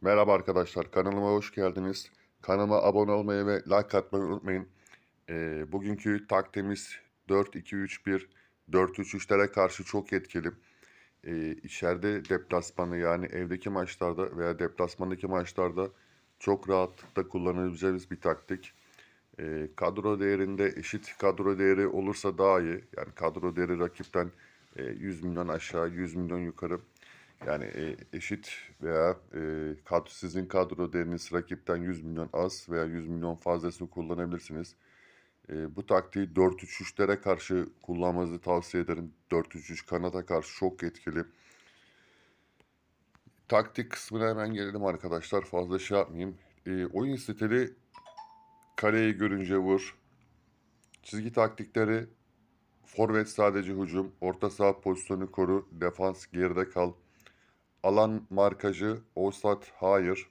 Merhaba arkadaşlar kanalıma hoş geldiniz. Kanalıma abone olmayı ve like atmayı unutmayın. E, bugünkü taktiğimiz 4-2-3-1 4-3-3'lere karşı çok etkili. E, içeride deplasmanı yani evdeki maçlarda veya deplasmandaki maçlarda çok rahatlıkla kullanabileceğimiz bir taktik. E, kadro değerinde eşit kadro değeri olursa daha iyi. Yani kadro değeri rakipten e, 100 milyon aşağı 100 milyon yukarı yani e, eşit veya e, kadro, sizin kadro değeriniz rakipten 100 milyon az veya 100 milyon fazlasını kullanabilirsiniz. E, bu taktiği 4-3-3'lere karşı kullanmanızı tavsiye ederim. 4-3-3 kanata karşı çok etkili. Taktik kısmına hemen gelelim arkadaşlar. Fazla şey yapmayayım. E, oyun stili kaleyi görünce vur. Çizgi taktikleri forvet sadece hücum, orta saha pozisyonu koru, defans geride kal. Alan markajı Ostat hayır.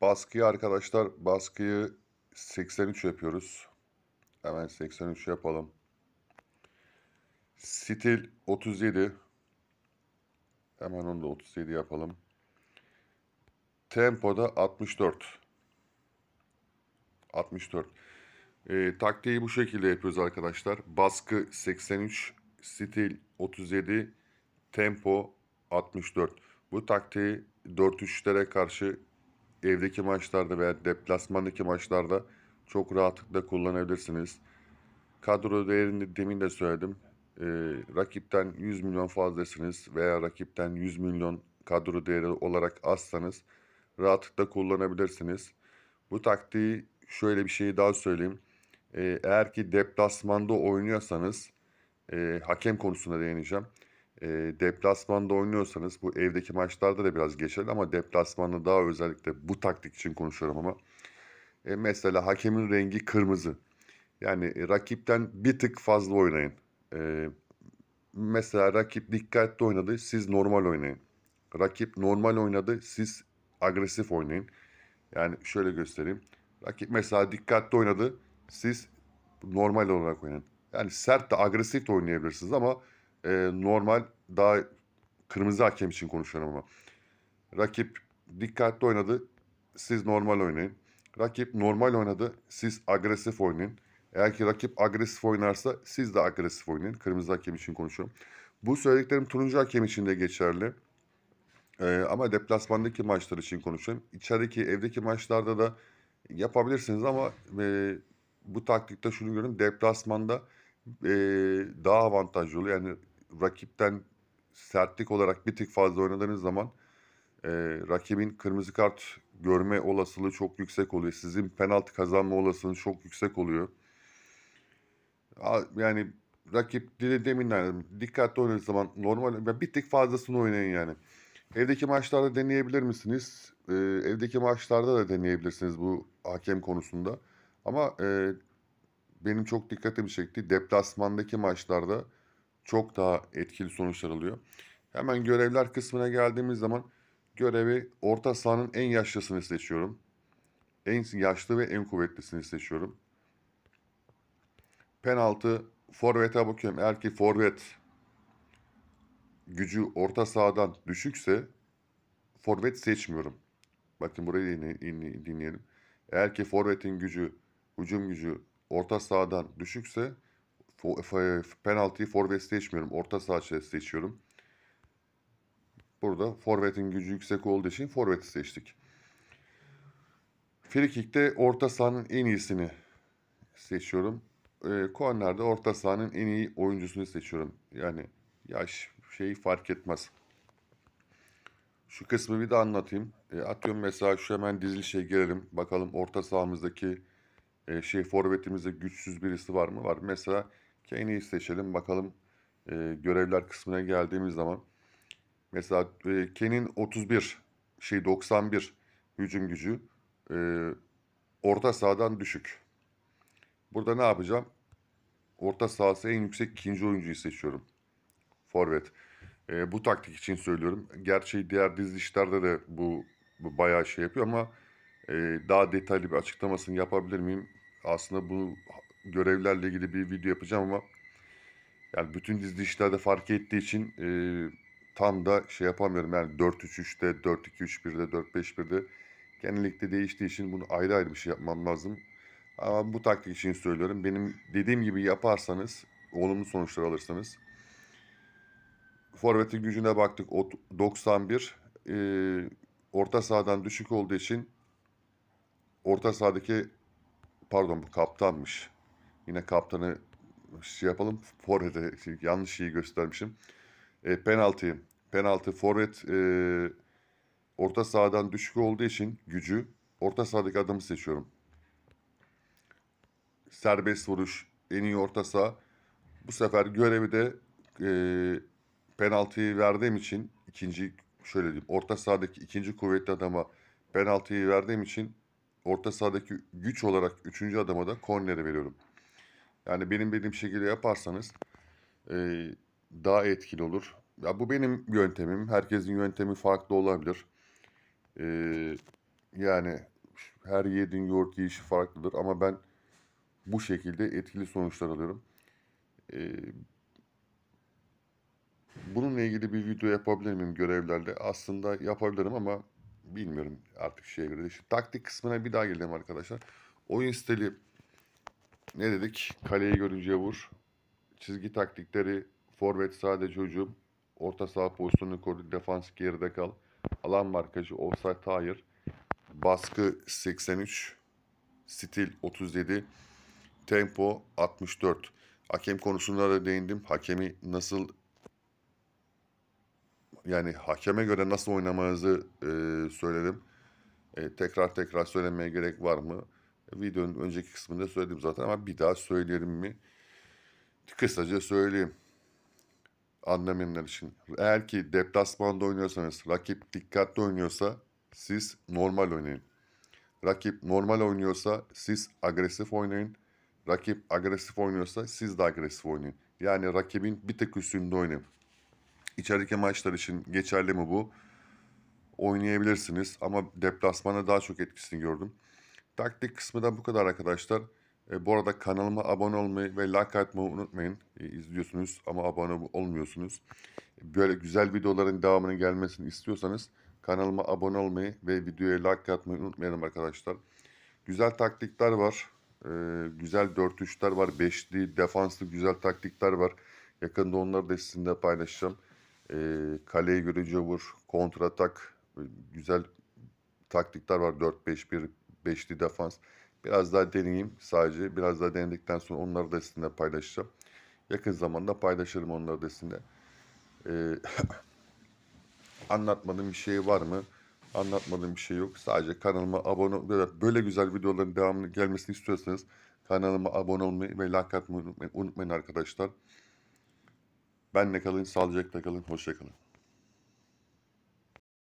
Baskıyı arkadaşlar baskıyı 83 yapıyoruz. Hemen 83 yapalım. Stil 37. Hemen onu da 37 yapalım. tempo da 64. 64. E, taktiği bu şekilde yapıyoruz arkadaşlar. Baskı 83, stil 37, tempo 64. Bu taktiği 4-3'lere karşı evdeki maçlarda veya deplasmandaki maçlarda çok rahatlıkla kullanabilirsiniz. Kadro değerini demin de söyledim. Ee, rakipten 100 milyon fazlasınız veya rakipten 100 milyon kadro değeri olarak azsanız rahatlıkla kullanabilirsiniz. Bu taktiği şöyle bir şeyi daha söyleyeyim. Ee, eğer ki deplasmanda oynuyorsanız e, hakem konusunda değineceğim. E, deplasmanda oynuyorsanız bu evdeki maçlarda da biraz geçerli ama deplasmanda daha özellikle bu taktik için konuşuyorum ama e, mesela hakemin rengi kırmızı. Yani e, rakipten bir tık fazla oynayın. E, mesela rakip dikkatli oynadı, siz normal oynayın. Rakip normal oynadı, siz agresif oynayın. Yani şöyle göstereyim. Rakip mesela dikkatli oynadı, siz normal olarak oynayın. Yani sert de agresif de oynayabilirsiniz ama e, normal daha kırmızı hakem için konuşuyorum ama. Rakip dikkatli oynadı. Siz normal oynayın. Rakip normal oynadı. Siz agresif oynayın. Eğer ki rakip agresif oynarsa siz de agresif oynayın. Kırmızı hakem için konuşuyorum. Bu söylediklerim turuncu hakem için de geçerli. Ee, ama deplasmandaki maçlar için konuşuyorum. İçerideki, evdeki maçlarda da yapabilirsiniz ama e, bu taktikte şunu görün. Deplasmanda e, daha avantajlı oluyor. Yani rakipten sertlik olarak bir tık fazla oynadığınız zaman e, rakibin kırmızı kart görme olasılığı çok yüksek oluyor. Sizin penaltı kazanma olasılığı çok yüksek oluyor. Yani rakip demin dedim dikkatli oynadığınız zaman normal bir tık fazlasını oynayın yani. Evdeki maçlarda deneyebilir misiniz? E, evdeki maçlarda da deneyebilirsiniz bu hakem konusunda. Ama e, benim çok dikkatimi çekti. Deplasmandaki maçlarda çok daha etkili sonuçlar alıyor. Hemen görevler kısmına geldiğimiz zaman görevi orta sahanın en yaşlısını seçiyorum. En yaşlı ve en kuvvetlisini seçiyorum. Penaltı forvete bakıyorum. Eğer ki forvet gücü orta sahadan düşükse forvet seçmiyorum. Bakın burayı dinleyelim. Eğer ki forvetin gücü, hücum gücü orta sahadan düşükse e, e, penaltıyı forvet seçmiyorum. Orta saha seçiyorum. Burada forvetin gücü yüksek olduğu için forveti seçtik. Frikik'te orta sahanın en iyisini seçiyorum. E, Korner'de orta sahanın en iyi oyuncusunu seçiyorum. Yani yaş şeyi fark etmez. Şu kısmı bir de anlatayım. E, atıyorum mesela şu hemen dizilişe gelelim. Bakalım orta sahamızdaki e, şey forvetimizde güçsüz birisi var mı? Var. Mesela ki en iyi seçelim. Bakalım e, görevler kısmına geldiğimiz zaman mesela e, Ken'in 31 şey 91 hücum gücü e, orta sahadan düşük. Burada ne yapacağım? Orta sahası en yüksek ikinci oyuncuyu seçiyorum. Forvet. E, bu taktik için söylüyorum. Gerçi diğer dizilişlerde de bu, bu bayağı şey yapıyor ama e, daha detaylı bir açıklamasını yapabilir miyim? Aslında bu görevlerle ilgili bir video yapacağım ama yani bütün dizili işlerde fark ettiği için e, tam da şey yapamıyorum. Yani 4-3-3'te, 4-2-3-1'de, 4-5-1'de genellikle değiştiği için bunu ayrı ayrı bir şey yapmam lazım. Ama bu taktik için söylüyorum. Benim dediğim gibi yaparsanız, olumlu sonuçlar alırsanız. Forvet'in gücüne baktık. 91 e, orta sahadan düşük olduğu için orta sahadaki pardon bu kaptanmış. Yine kaptanı şey yapalım. Forvet'e yanlış şeyi göstermişim. E, penaltıyı. Penaltı forvet e, orta sahadan düşük olduğu için gücü orta sahadaki adamı seçiyorum. Serbest vuruş en iyi orta saha. Bu sefer görevi de e, penaltıyı verdiğim için ikinci şöyle diyeyim orta sahadaki ikinci kuvvetli adama penaltıyı verdiğim için orta sahadaki güç olarak üçüncü adama da korneri veriyorum. Yani benim bildiğim şekilde yaparsanız e, daha etkili olur. Ya bu benim yöntemim. Herkesin yöntemi farklı olabilir. E, yani her yediğin yoğurt yiyişi farklıdır ama ben bu şekilde etkili sonuçlar alıyorum. E, bununla ilgili bir video yapabilir miyim görevlerde? Aslında yapabilirim ama bilmiyorum artık şeye göre. Şimdi, taktik kısmına bir daha gelelim arkadaşlar. Oyun stili ne dedik? Kaleyi görünce vur. Çizgi taktikleri forvet sade çocuğum. Orta saha pozisyonunu koru. Defans geride kal. Alan markacı offside hayır. Baskı 83. Stil 37. Tempo 64. Hakem konusunda da değindim. Hakemi nasıl yani hakeme göre nasıl oynamanızı e, söyledim. E, tekrar tekrar söylemeye gerek var mı? Videonun önceki kısmında söyledim zaten ama bir daha söylerim mi? Kısaca söyleyeyim. Anlamayanlar için. Eğer ki deplasmanda oynuyorsanız, rakip dikkatli oynuyorsa siz normal oynayın. Rakip normal oynuyorsa siz agresif oynayın. Rakip agresif oynuyorsa siz de agresif oynayın. Yani rakibin bir tek üstünde oynayın. İçerideki maçlar için geçerli mi bu? Oynayabilirsiniz ama deplasmana daha çok etkisini gördüm. Taktik kısmından bu kadar arkadaşlar. E, bu arada kanalıma abone olmayı ve like atmayı unutmayın. E, izliyorsunuz ama abone olmuyorsunuz. Böyle güzel videoların devamının gelmesini istiyorsanız kanalıma abone olmayı ve videoya like atmayı unutmayalım arkadaşlar. Güzel taktikler var. E, güzel 4-3'ler var. Beşli, defanslı güzel taktikler var. Yakında onları da sizinle paylaşacağım. E, kaleye görece vur, kontratak, e, güzel taktikler var. 4-5-1, beşli defans. Biraz daha deneyeyim sadece. Biraz daha denedikten sonra onları da sizinle paylaşacağım. Yakın zamanda paylaşırım onları da sizinle. Ee, anlatmadığım bir şey var mı? Anlatmadığım bir şey yok. Sadece kanalıma abone olup böyle güzel videoların devamlı gelmesini istiyorsanız kanalıma abone olmayı ve like atmayı unutmayın, unutmayın arkadaşlar. Benle kalın, sağlıcakla kalın, hoşçakalın.